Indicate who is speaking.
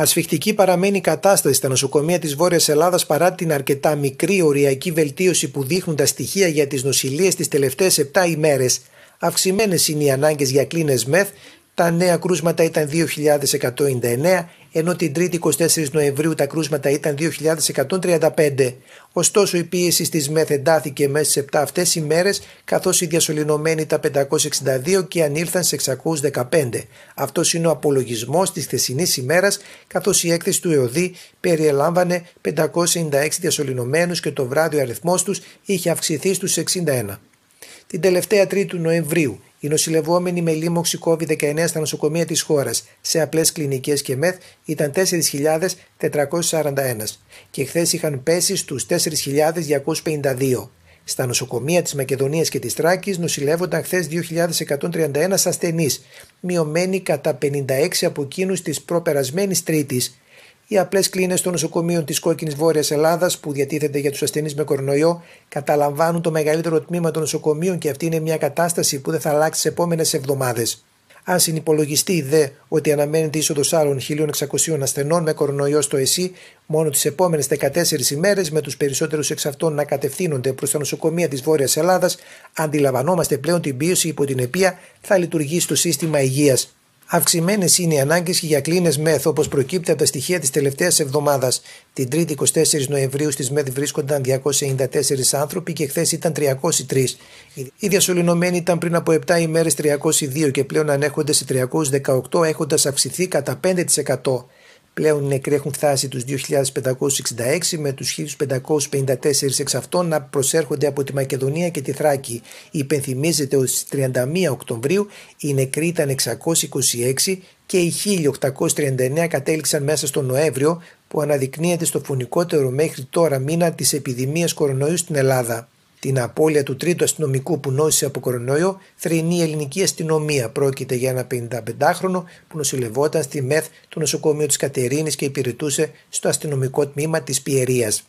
Speaker 1: Ασφιχτική παραμένει η κατάσταση στα νοσοκομεία της Βόρειας Ελλάδας παρά την αρκετά μικρή οριακή βελτίωση που δείχνουν τα στοιχεία για τις νοσηλίες τις τελευταίες 7 ημέρες. Αυξημένες είναι οι ανάγκες για κλίνες μεθ τα νέα κρούσματα ήταν 2.199, ενώ την 3η 24 Νοεμβρίου τα κρούσματα ήταν 2.135. Ωστόσο η πίεση στις ΜΕΘ εντάθηκε μέσα σε 7 αυτές οι μέρες, καθώς οι διασωληνωμένοι τα 562 και ανήλθαν σε 615. Αυτός είναι ο απολογισμός της θεσινής ημέρας, καθώς η έκθεση του ΕΟΔΗ περιελάμβανε 596 διασωληνωμένους και το βράδυ ο αριθμός τους είχε αυξηθεί στους 61. Την τελευταία 3η Νοεμβρίου οι νοσηλευόμενοι με λίμωξη COVID-19 στα νοσοκομεία της χώρας, σε απλές κλινικές και ΜΕΘ ήταν 4.441 και χθες είχαν πέσει στους 4.252. Στα νοσοκομεία της Μακεδονίας και της Τράκης νοσηλεύονταν χθες 2.131 ασθενείς, μειωμένοι κατά 56 από εκείνους της προπερασμένης τρίτης, οι απλές κλίνες των νοσοκομείων της κόκκινης Βόρειας Ελλάδας που διατίθενται για τους ασθενείς με κορονοϊό καταλαμβάνουν το μεγαλύτερο τμήμα των νοσοκομείων και αυτή είναι μια κατάσταση που δεν θα αλλάξει τις επόμενες εβδομάδες. Αν συνυπολογιστεί δε ότι αναμένεται είσοδος άλλων 1.600 ασθενών με κορονοϊό στο ΕΣΥ μόνο τις επόμενες 14 ημέρες, με τους περισσότερους εξ αυτών να κατευθύνονται προς τα νοσοκομεία της Βόρειας Ελλάδας, αντιλαμβανόμαστε πλέον την πίεση υπό την οποία θα λειτουργήσει το σύστημα υγείας. Αυξημένες είναι οι ανάγκες και για κλίνες ΜΕΘ, όπως προκύπτει από τα στοιχεία της τελευταίας εβδομάδας. Την 3η 24 Νοεμβρίου στις ΜΕΘ βρίσκονταν 294 άνθρωποι και χθες ήταν 303. Οι διασωληνωμένοι ήταν πριν από 7 ημέρε 302 και πλέον ανέχονται σε 318, έχοντας αυξηθεί κατά 5%. Πλέον οι νεκροί έχουν φτάσει τους 2.566 με τους 1.554 εξ αυτών να προσέρχονται από τη Μακεδονία και τη Θράκη. Υπενθυμίζεται ότι στις 31 Οκτωβρίου οι νεκροί ήταν 626 και οι 1.839 κατέληξαν μέσα στον Νοέμβριο που αναδεικνύεται στο φωνικότερο μέχρι τώρα μήνα της επιδημίας κορονοϊού στην Ελλάδα την απώλεια του τρίτου αστυνομικού που νόσησε από κορονοϊό θρηνή η ελληνική αστυνομία. Πρόκειται για ένα 55χρονο που νοσηλευόταν στη ΜΕΘ του νοσοκομείου της Κατερίνης και υπηρετούσε στο αστυνομικό τμήμα της Πιερίας.